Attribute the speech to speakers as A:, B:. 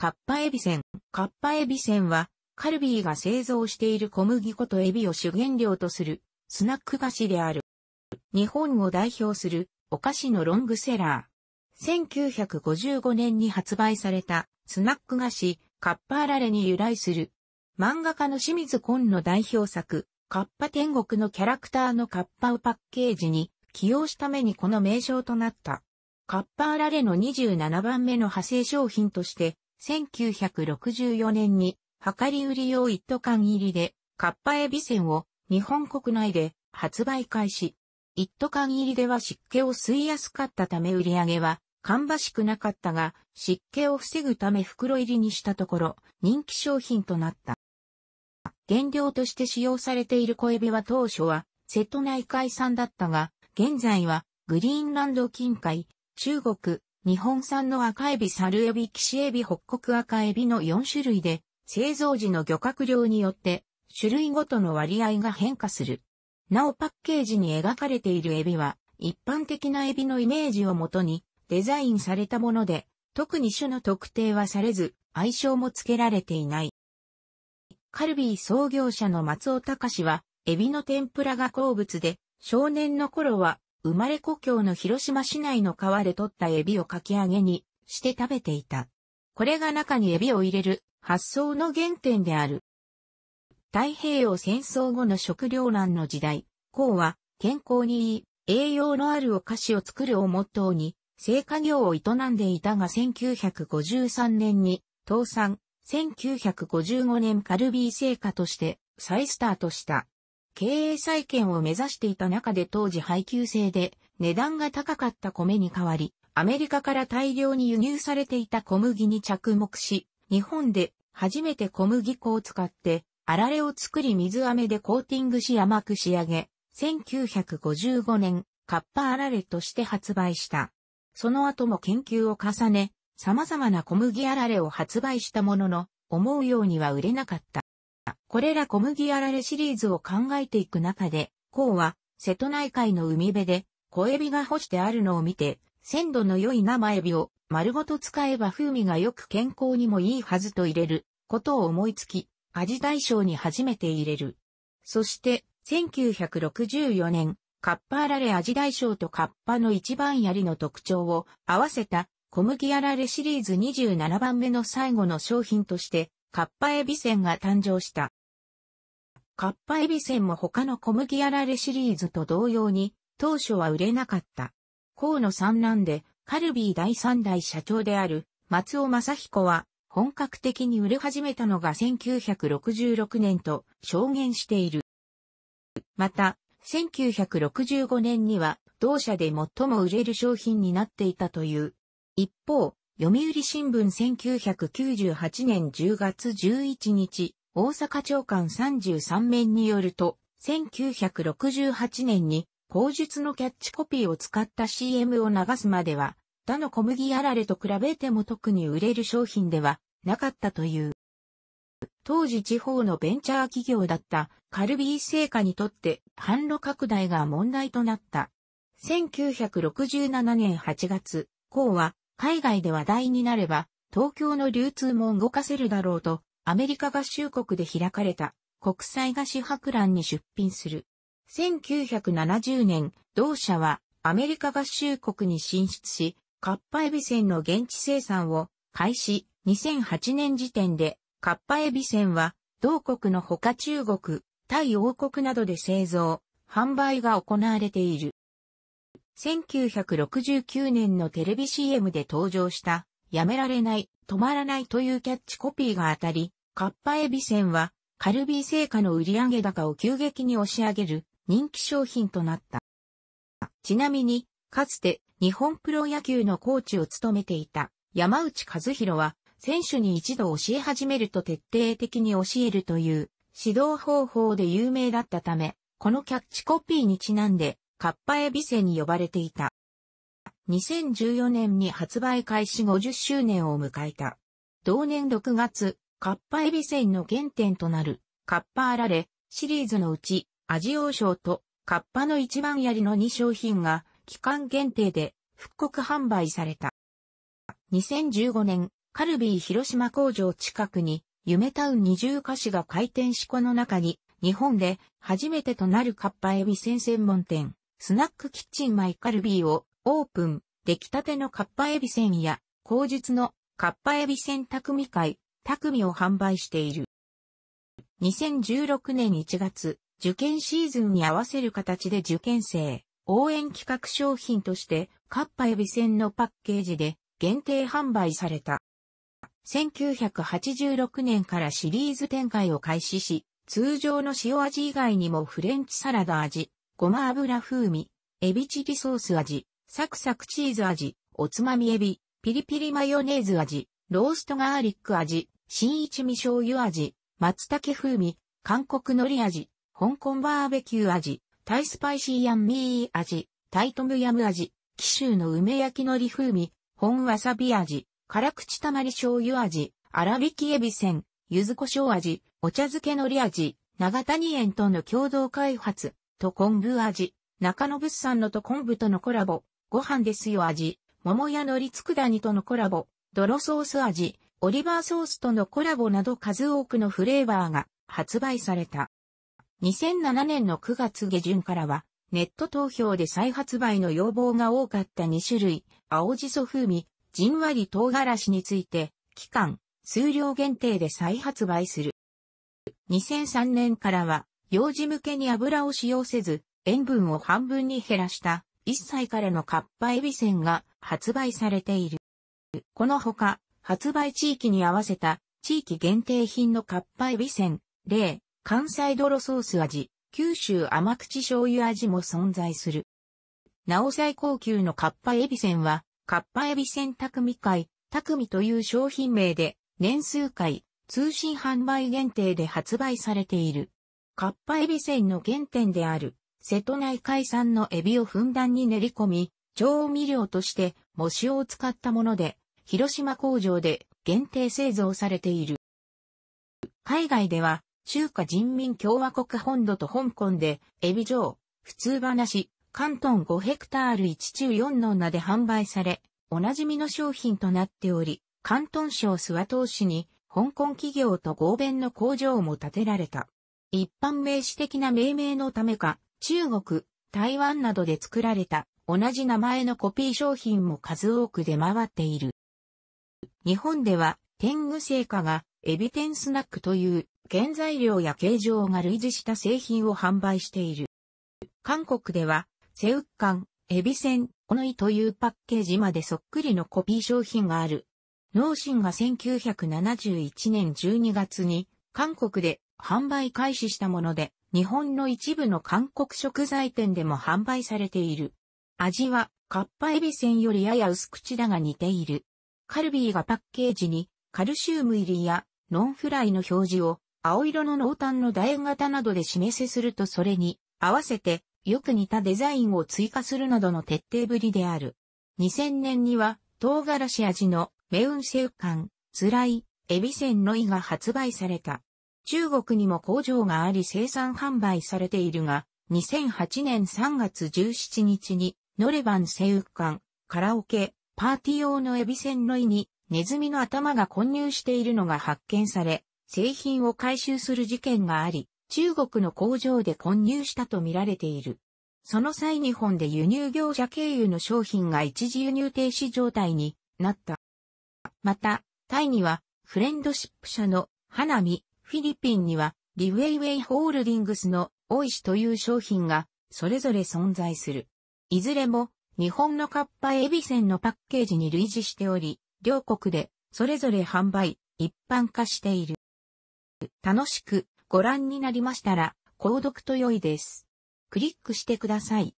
A: カッパエビセン。カッパエビセンは、カルビーが製造している小麦粉とエビを主原料とする、スナック菓子である。日本を代表する、お菓子のロングセラー。1955年に発売された、スナック菓子、カッパーラレに由来する。漫画家の清水ンの代表作、カッパ天国のキャラクターのカッパをパッケージに、起用しためにこの名称となった。カッパーラレの27番目の派生商品として、1964年に、量り売り用一斗缶入りで、カッパエビセンを日本国内で発売開始。一斗缶入りでは湿気を吸いやすかったため売り上げは、芳しくなかったが、湿気を防ぐため袋入りにしたところ、人気商品となった。原料として使用されている小エビは当初は、瀬戸内海産だったが、現在は、グリーンランド近海、中国、日本産の赤エビ、猿エビ、キシエビ、北国赤エビの4種類で、製造時の漁獲量によって、種類ごとの割合が変化する。なおパッケージに描かれているエビは、一般的なエビのイメージをもとに、デザインされたもので、特に種の特定はされず、愛称も付けられていない。カルビー創業者の松尾隆は、エビの天ぷらが好物で、少年の頃は生まれ故郷の広島市内の川で取ったエビをかき揚げにして食べていた。これが中にエビを入れる発想の原点である。太平洋戦争後の食糧難の時代、孔は健康にいい、栄養のあるお菓子を作るをモットーに、生家業を営んでいたが1953年に倒産、1955年カルビー製菓として再スタートした。経営再建を目指していた中で当時配給制で値段が高かった米に代わり、アメリカから大量に輸入されていた小麦に着目し、日本で初めて小麦粉を使ってあられを作り水飴でコーティングし甘く仕上げ、1955年、カッパあられとして発売した。その後も研究を重ね、様々な小麦あられを発売したものの、思うようには売れなかった。これら小麦あられシリーズを考えていく中で、うは瀬戸内海の海辺で小エビが干してあるのを見て、鮮度の良い生エビを丸ごと使えば風味が良く健康にもいいはずと入れることを思いつき、味大賞に初めて入れる。そして、1964年、カッパあられ味大賞とカッパの一番槍の特徴を合わせた小麦あられシリーズ27番目の最後の商品として、カッパエビセが誕生した。カッパエビセンも他の小麦あられシリーズと同様に、当初は売れなかった。河野三男で、カルビー第三代社長である、松尾正彦は、本格的に売れ始めたのが1966年と証言している。また、1965年には、同社で最も売れる商品になっていたという。一方、読売新聞1998年10月11日、大阪長官33面によると、1968年に口述のキャッチコピーを使った CM を流すまでは、他の小麦あられと比べても特に売れる商品ではなかったという。当時地方のベンチャー企業だったカルビー製菓にとって販路拡大が問題となった。1967年8月、こうは海外で話題になれば東京の流通も動かせるだろうとアメリカ合衆国で開かれた国際菓子博覧に出品する。1970年、同社はアメリカ合衆国に進出し、カッパエビ船の現地生産を開始、2008年時点でカッパエビ船は同国のほか中国、タイ王国などで製造、販売が行われている。1969年のテレビ CM で登場したやめられない、止まらないというキャッチコピーが当たり、カッパエビセンは、カルビー製菓の売上高を急激に押し上げる人気商品となった。ちなみに、かつて日本プロ野球のコーチを務めていた山内和弘は、選手に一度教え始めると徹底的に教えるという指導方法で有名だったため、このキャッチコピーにちなんで、カッパエビセンに呼ばれていた。2014年に発売開始50周年を迎えた。同年6月、カッパエビセンの原点となる、カッパあられシリーズのうち、アジ賞とカッパの一番槍の2商品が、期間限定で復刻販売された。2015年、カルビー広島工場近くに、夢タウン20菓子が開店しこの中に、日本で初めてとなるカッパエビセン専門店、スナックキッチンマイカルビーをオープン、出来たてのカッパエビせんや、口述のカッパエビせん匠会、匠を販売している。2016年1月、受験シーズンに合わせる形で受験生、応援企画商品として、カッパエビせんのパッケージで限定販売された。1986年からシリーズ展開を開始し、通常の塩味以外にもフレンチサラダ味、ごま油風味、エビチリソース味、サクサクチーズ味、おつまみエビ、ピリピリマヨネーズ味、ローストガーリック味、新一味醤油味、松茸風味、韓国海苔味、香港バーベキュー味、タイスパイシーヤンミー味、タイトムヤム味、紀州の梅焼き海苔風味、本わさび味、辛口たまり醤油味、粗挽きエビせん、柚子胡椒味、お茶漬け海苔味、長谷園との共同開発、と昆布味、中野物産のと昆布とのコラボ、ご飯ですよ味、桃屋のりつくだにとのコラボ、泥ソース味、オリバーソースとのコラボなど数多くのフレーバーが発売された。2007年の9月下旬からは、ネット投票で再発売の要望が多かった2種類、青じそ風味、じんわり唐辛子について、期間、数量限定で再発売する。2003年からは、幼児向けに油を使用せず、塩分を半分に減らした一切からのカッパエビセンが発売されている。このほか、発売地域に合わせた地域限定品のカッパエビセン、例、関西泥ソース味、九州甘口醤油味も存在する。なお最高級のカッパエビセンは、カッパエビセン匠会、匠という商品名で、年数回、通信販売限定で発売されている。カッパエビセンの原点である、瀬戸内海産のエビをふんだんに練り込み、調味料として、模塩を使ったもので、広島工場で限定製造されている。海外では、中華人民共和国本土と香港で、エビ上、普通話、関東5ヘクタール1中4の名で販売され、おなじみの商品となっており、関東省諏訪東市に、香港企業と合弁の工場も建てられた。一般名詞的な命名のためか、中国、台湾などで作られた同じ名前のコピー商品も数多く出回っている。日本では天狗製菓がエビ天スナックという原材料や形状が類似した製品を販売している。韓国ではセウッカン、エビセン、オノイというパッケージまでそっくりのコピー商品がある。農心が1971年12月に韓国で販売開始したもので、日本の一部の韓国食材店でも販売されている。味は、カッパエビセンよりやや薄口だが似ている。カルビーがパッケージに、カルシウム入りや、ノンフライの表示を、青色の濃淡の楕円型などで示せするとそれに、合わせて、よく似たデザインを追加するなどの徹底ぶりである。2000年には、唐辛子味の、メウンセウカン、辛い、エビセンの意が発売された。中国にも工場があり生産販売されているが、2008年3月17日に、ノレバン西右館、カラオケ、パーティー用のエビ線の胃に、ネズミの頭が混入しているのが発見され、製品を回収する事件があり、中国の工場で混入したとみられている。その際日本で輸入業者経由の商品が一時輸入停止状態になった。また、タイには、フレンドシップ社の、花見、フィリピンには、リウェイウェイホールディングスのオイシという商品が、それぞれ存在する。いずれも、日本のカッパエビセンのパッケージに類似しており、両国で、それぞれ販売、一般化している。楽しくご覧になりましたら、購読と良いです。クリックしてください。